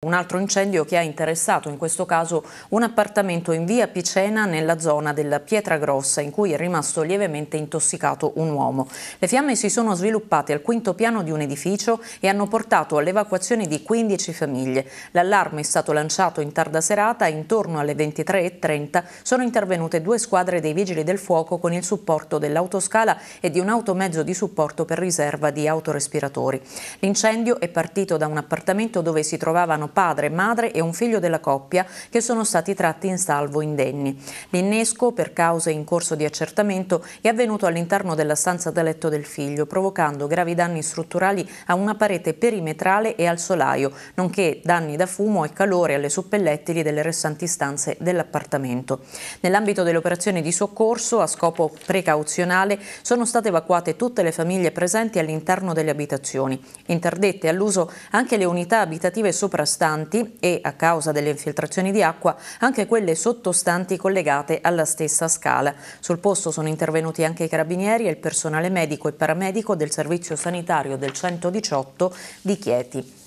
Un altro incendio che ha interessato in questo caso un appartamento in via Picena nella zona della Pietra Grossa in cui è rimasto lievemente intossicato un uomo. Le fiamme si sono sviluppate al quinto piano di un edificio e hanno portato all'evacuazione di 15 famiglie. L'allarme è stato lanciato in tarda serata e intorno alle 23.30 sono intervenute due squadre dei vigili del fuoco con il supporto dell'autoscala e di un automezzo di supporto per riserva di autorespiratori. L'incendio è partito da un appartamento dove si trovavano padre, madre e un figlio della coppia che sono stati tratti in salvo indenni. L'innesco, per cause in corso di accertamento, è avvenuto all'interno della stanza da letto del figlio, provocando gravi danni strutturali a una parete perimetrale e al solaio, nonché danni da fumo e calore alle suppellettili delle restanti stanze dell'appartamento. Nell'ambito delle operazioni di soccorso, a scopo precauzionale, sono state evacuate tutte le famiglie presenti all'interno delle abitazioni, interdette all'uso anche le unità abitative soprastanti sottostanti e, a causa delle infiltrazioni di acqua, anche quelle sottostanti collegate alla stessa scala. Sul posto sono intervenuti anche i carabinieri e il personale medico e paramedico del Servizio Sanitario del 118 di Chieti.